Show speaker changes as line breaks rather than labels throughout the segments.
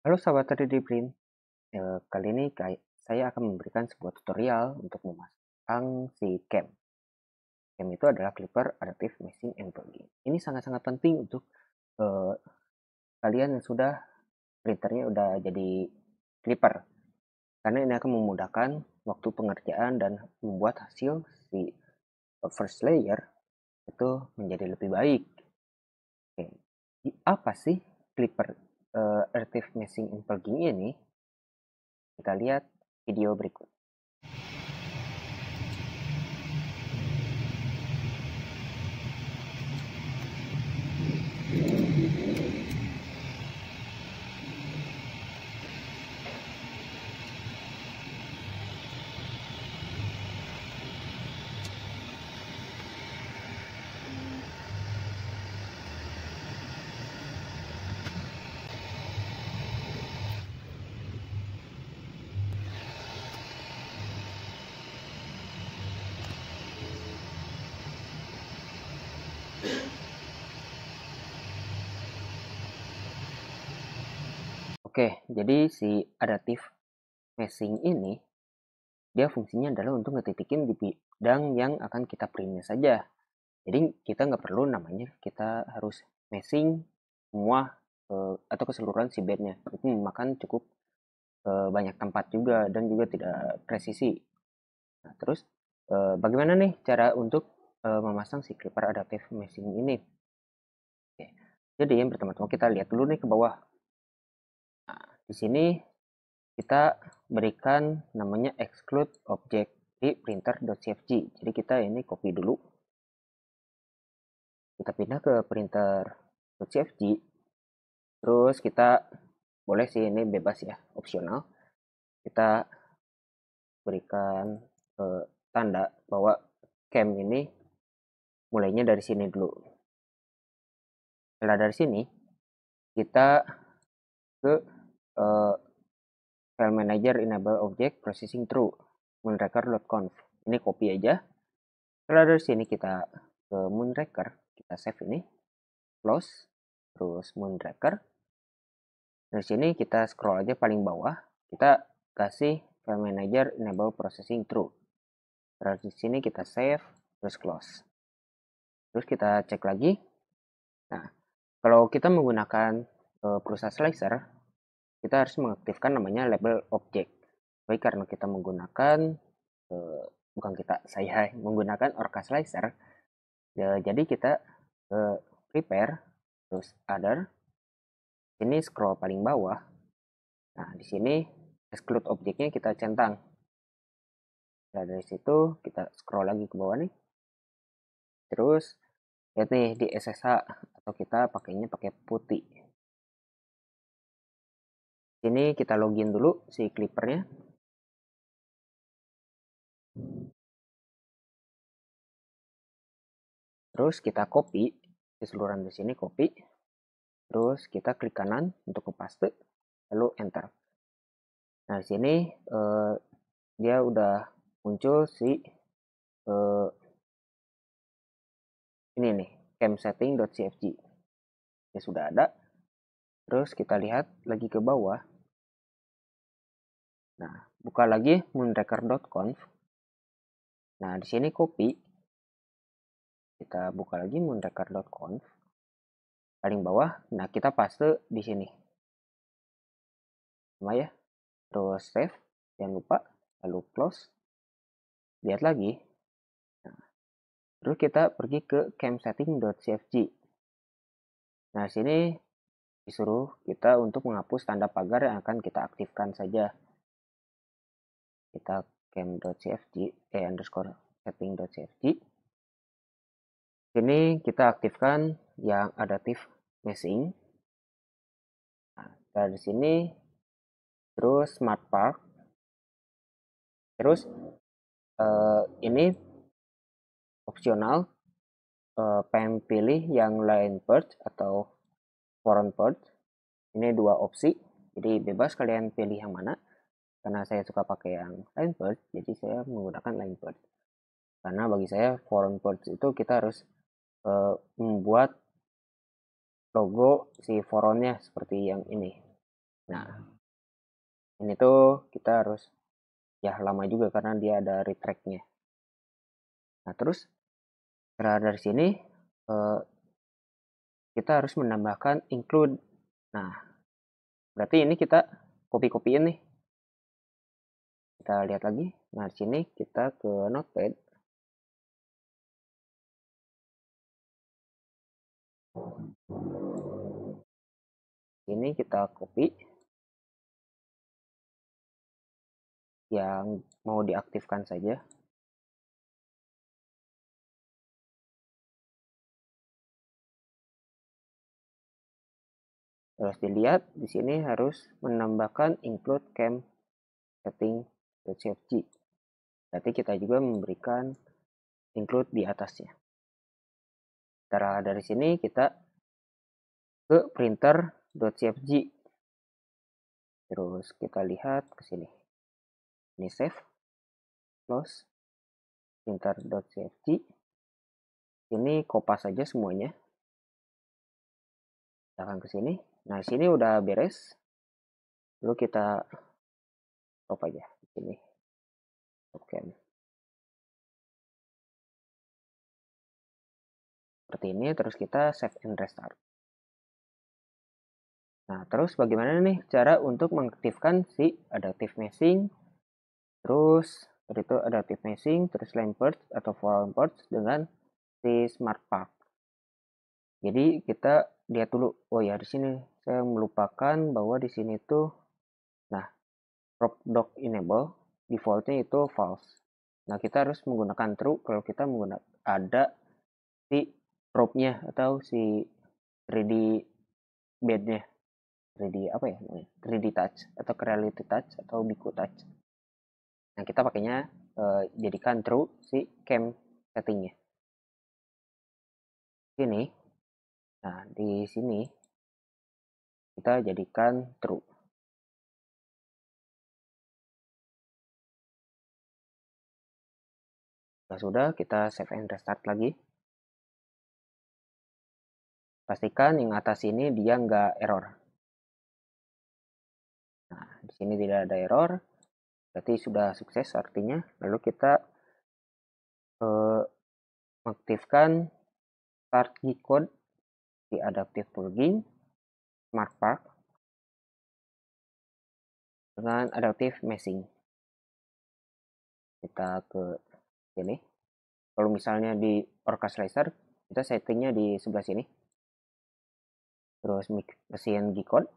Halo sahabat 3D Print, eh, kali ini saya akan memberikan sebuah tutorial untuk memasang si cam. Cam itu adalah clipper adaptive meshing and plugin. Ini sangat-sangat penting untuk e, kalian yang sudah printernya udah jadi clipper. Karena ini akan memudahkan waktu pengerjaan dan membuat hasil si eh, first layer itu menjadi lebih baik. Oke. Apa sih clipper uh, missing in Impergi ini, kita lihat video berikut. Oke, jadi si adaptive meshing ini dia fungsinya adalah untuk ngetitikin di bidang yang akan kita printnya saja. Jadi kita nggak perlu namanya kita harus meshing semua eh, atau keseluruhan si bednya Itu memakan cukup eh, banyak tempat juga dan juga tidak presisi. Nah, terus eh, bagaimana nih cara untuk memasang si clipper adaptive meshing ini? Oke. Jadi yang pertama-tama kita lihat dulu nih ke bawah di sini kita berikan namanya exclude object di printer.cfg. Jadi kita ini copy dulu. Kita pindah ke printer.cfg. Terus kita boleh sih ini bebas ya, opsional. Kita berikan ke eh, tanda bahwa cam ini mulainya dari sini dulu. Setelah dari sini, kita ke uh, file manager enable object processing true moonraker.conf ini copy aja setelah dari sini kita ke moonraker kita save ini close terus moonraker dari sini kita scroll aja paling bawah kita kasih file manager enable processing through terus di sini kita save terus close terus kita cek lagi nah kalau kita menggunakan uh, perusahaan slicer kita harus mengaktifkan namanya label objek. Baik karena kita menggunakan eh, bukan kita saya menggunakan Orca Slicer. Ya, jadi kita eh, prepare terus other ini scroll paling bawah. Nah, di sini exclude objeknya kita centang.
Nah, dari situ kita scroll lagi ke bawah nih. Terus lihat nih di SSH atau kita pakainya pakai putih. Ini kita login dulu si clippernya. Terus kita copy keseluruhan di sini copy. Terus kita klik kanan untuk ke paste, lalu enter. Nah, di sini eh, dia udah muncul si eh, ini nih, camsetting.cfg. Ya sudah ada. Terus kita lihat lagi ke bawah. Nah, buka lagi moonraker.conf. Nah, di sini copy. Kita buka lagi moonraker.conf. Paling bawah. Nah, kita paste di sini. Sama ya. Terus save. Jangan lupa. Lalu close. Lihat lagi. Nah, terus kita pergi ke
camsetting.cfg, Nah, sini disuruh kita untuk menghapus tanda pagar yang akan kita aktifkan saja. Kita cam.cfg, eh underscore setting.cfg. ini kita aktifkan yang adaptive meshing. Nah, dari
sini, terus smart park. Terus eh, ini opsional, eh, pengen
pilih yang line purge atau foreign purge. Ini dua opsi, jadi bebas kalian pilih yang mana. Karena saya suka pakai yang line purge, jadi saya menggunakan line purge. Karena bagi saya foreign purge itu kita harus uh, membuat logo si foreignnya seperti yang ini. Nah,
ini tuh kita harus ya lama juga karena dia ada retractnya Nah, terus dari sini
eh, kita harus menambahkan include. Nah,
berarti ini kita copy-copyin nih. Kita lihat lagi. Nah, di sini kita ke Notepad. Ini kita copy. Yang mau diaktifkan saja. Terus dilihat di sini harus menambahkan include cam setting .cfg.
Berarti kita juga memberikan include di atasnya. Cara dari sini kita ke printer .cfg.
Terus kita lihat ke sini. Ini save, close, .cfg. Ini copas saja semuanya. Kita akan ke sini, Nah, sini udah beres. Lalu kita stop aja ini, sini. Stop cam. Seperti ini, terus kita save and restart. Nah, terus bagaimana
nih cara untuk mengaktifkan si adaptive meshing, terus itu adaptive meshing, terus line atau foreign purge dengan si smart pack. Jadi kita dia dulu oh ya di sini saya melupakan bahwa di sini tuh nah prop doc enable defaultnya itu false nah kita harus menggunakan true kalau kita menggunakan ada si propnya atau si 3D bednya 3D apa ya namanya 3D touch atau reality touch atau biku touch nah kita pakainya eh, jadikan true si cam settingnya
ini Nah, di sini kita jadikan true. Nah, sudah kita save and restart lagi. Pastikan yang atas ini dia nggak error.
Nah, di sini tidak ada error. Berarti sudah sukses artinya. Lalu
kita eh, aktifkan start G code di adaptive plugin smart park dengan adaptive meshing kita ke sini kalau misalnya di Laser, kita settingnya
di sebelah sini terus mesin gcode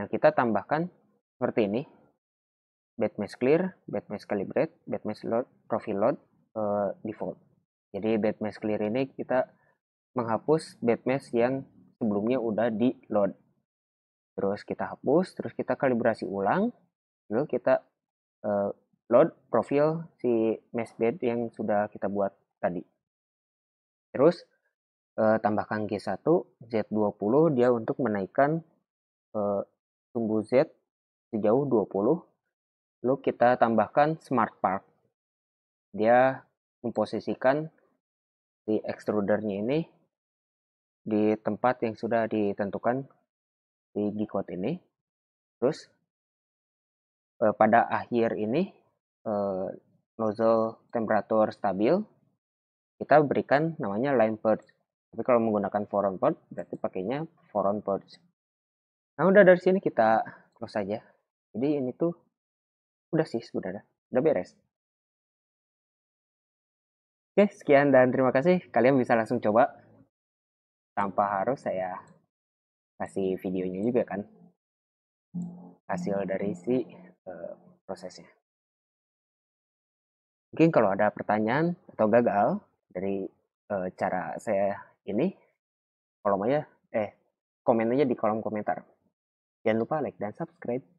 nah kita tambahkan seperti ini bed mesh clear bed mesh calibrate bed mesh load, profile load uh, default jadi bed mesh clear ini kita menghapus mesh yang sebelumnya udah di load. Terus kita hapus, terus kita kalibrasi ulang, lalu kita uh, load profil si mesh bed yang sudah kita buat tadi. Terus uh, tambahkan G1 Z20 dia untuk menaikkan uh, sumbu Z sejauh 20. Lalu kita tambahkan smart park. Dia memposisikan si extrudernya ini di tempat yang sudah ditentukan di g ini. Terus eh, pada akhir ini eh, nozzle temperatur stabil kita berikan namanya line purge. Tapi kalau menggunakan foreign purge berarti pakainya foreign purge. Nah udah dari sini kita close saja. Jadi ini tuh udah sih sebenarnya udah beres.
Oke, sekian dan terima kasih. Kalian bisa langsung coba tanpa harus saya kasih videonya juga kan hasil dari si uh, prosesnya
mungkin kalau ada pertanyaan atau gagal dari uh, cara saya
ini kolom aja eh komen aja di kolom komentar jangan lupa like dan subscribe